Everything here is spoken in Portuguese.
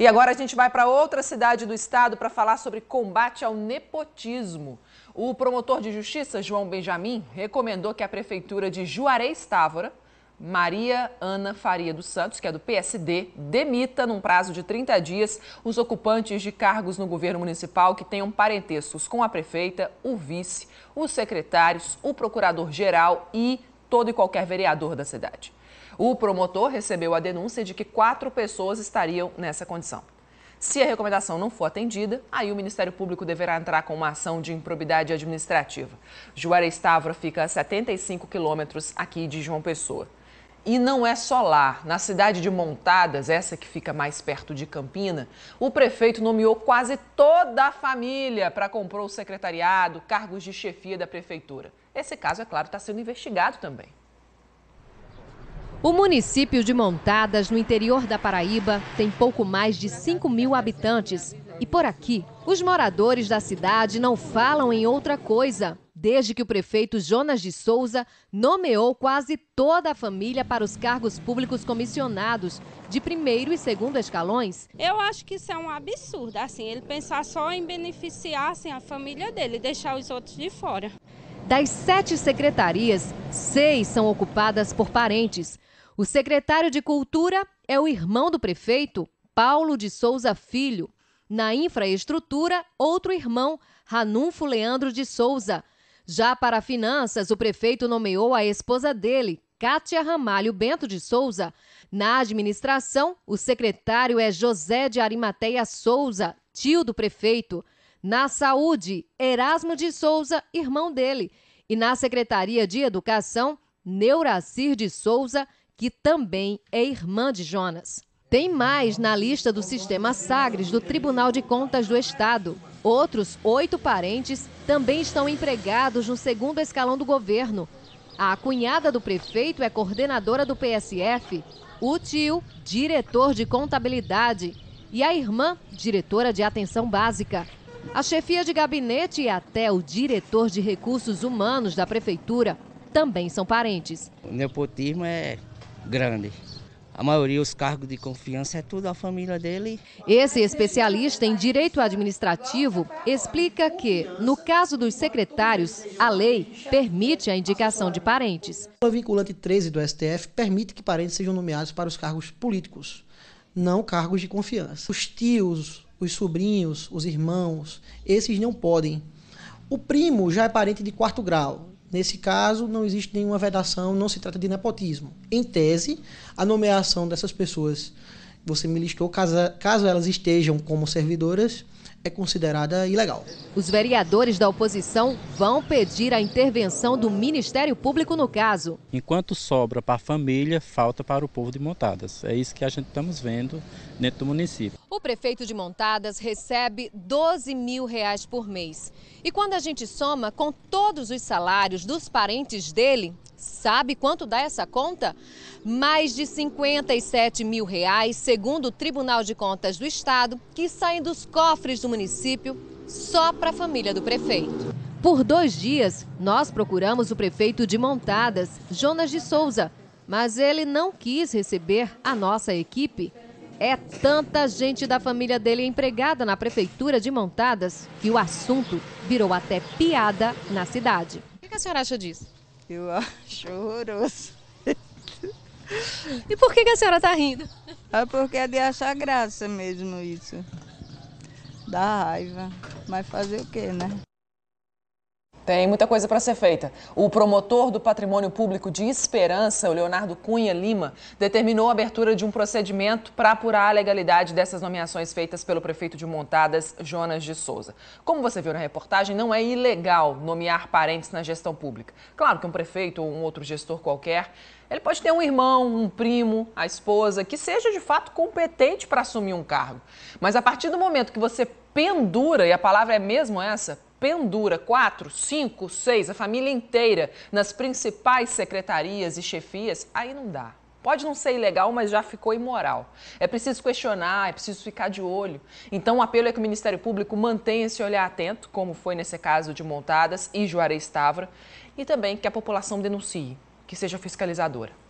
E agora a gente vai para outra cidade do estado para falar sobre combate ao nepotismo. O promotor de justiça, João Benjamin, recomendou que a prefeitura de Juarez Távora, Maria Ana Faria dos Santos, que é do PSD, demita num prazo de 30 dias os ocupantes de cargos no governo municipal que tenham parentescos com a prefeita, o vice, os secretários, o procurador-geral e todo e qualquer vereador da cidade. O promotor recebeu a denúncia de que quatro pessoas estariam nessa condição. Se a recomendação não for atendida, aí o Ministério Público deverá entrar com uma ação de improbidade administrativa. Juarez Távora fica a 75 quilômetros aqui de João Pessoa. E não é só lá. Na cidade de Montadas, essa que fica mais perto de Campina, o prefeito nomeou quase toda a família para comprar o secretariado, cargos de chefia da prefeitura. Esse caso, é claro, está sendo investigado também. O município de Montadas, no interior da Paraíba, tem pouco mais de 5 mil habitantes. E por aqui, os moradores da cidade não falam em outra coisa, desde que o prefeito Jonas de Souza nomeou quase toda a família para os cargos públicos comissionados, de primeiro e segundo escalões. Eu acho que isso é um absurdo, assim, ele pensar só em beneficiar assim, a família dele, deixar os outros de fora. Das sete secretarias, seis são ocupadas por parentes. O secretário de Cultura é o irmão do prefeito, Paulo de Souza Filho. Na infraestrutura, outro irmão, Ranunfo Leandro de Souza. Já para finanças, o prefeito nomeou a esposa dele, Kátia Ramalho Bento de Souza. Na administração, o secretário é José de Arimateia Souza, tio do prefeito. Na saúde, Erasmo de Souza, irmão dele. E na Secretaria de Educação, Neuracir de Souza, que também é irmã de Jonas. Tem mais na lista do sistema Sagres do Tribunal de Contas do Estado. Outros oito parentes também estão empregados no segundo escalão do governo. A cunhada do prefeito é coordenadora do PSF, o tio, diretor de contabilidade, e a irmã, diretora de atenção básica. A chefia de gabinete e até o diretor de recursos humanos da prefeitura também são parentes. O nepotismo é grande. A maioria, os cargos de confiança, é tudo a família dele. Esse especialista em direito administrativo explica que, no caso dos secretários, a lei permite a indicação de parentes. A vinculante 13 do STF permite que parentes sejam nomeados para os cargos políticos, não cargos de confiança. Os tios, os sobrinhos, os irmãos, esses não podem. O primo já é parente de quarto grau, Nesse caso, não existe nenhuma vedação, não se trata de nepotismo. Em tese, a nomeação dessas pessoas você me listou, caso, caso elas estejam como servidoras, é considerada ilegal. Os vereadores da oposição vão pedir a intervenção do Ministério Público no caso. Enquanto sobra para a família, falta para o povo de Montadas. É isso que a gente estamos vendo dentro do município. O prefeito de Montadas recebe 12 mil reais por mês. E quando a gente soma com todos os salários dos parentes dele, Sabe quanto dá essa conta? Mais de 57 mil reais, segundo o Tribunal de Contas do Estado, que saem dos cofres do município só para a família do prefeito. Por dois dias, nós procuramos o prefeito de Montadas, Jonas de Souza, mas ele não quis receber a nossa equipe. É tanta gente da família dele empregada na prefeitura de Montadas que o assunto virou até piada na cidade. O que a senhora acha disso? Eu acho horroroso. E por que, que a senhora está rindo? É porque é de achar graça mesmo isso. Dá raiva. Mas fazer o quê, né? Tem muita coisa para ser feita. O promotor do Patrimônio Público de Esperança, o Leonardo Cunha Lima, determinou a abertura de um procedimento para apurar a legalidade dessas nomeações feitas pelo prefeito de Montadas, Jonas de Souza. Como você viu na reportagem, não é ilegal nomear parentes na gestão pública. Claro que um prefeito ou um outro gestor qualquer ele pode ter um irmão, um primo, a esposa, que seja de fato competente para assumir um cargo. Mas a partir do momento que você pendura, e a palavra é mesmo essa, pendura quatro, cinco, seis, a família inteira nas principais secretarias e chefias, aí não dá. Pode não ser ilegal, mas já ficou imoral. É preciso questionar, é preciso ficar de olho. Então, o apelo é que o Ministério Público mantenha esse olhar atento, como foi nesse caso de Montadas e Juarez Tavra, e também que a população denuncie, que seja fiscalizadora.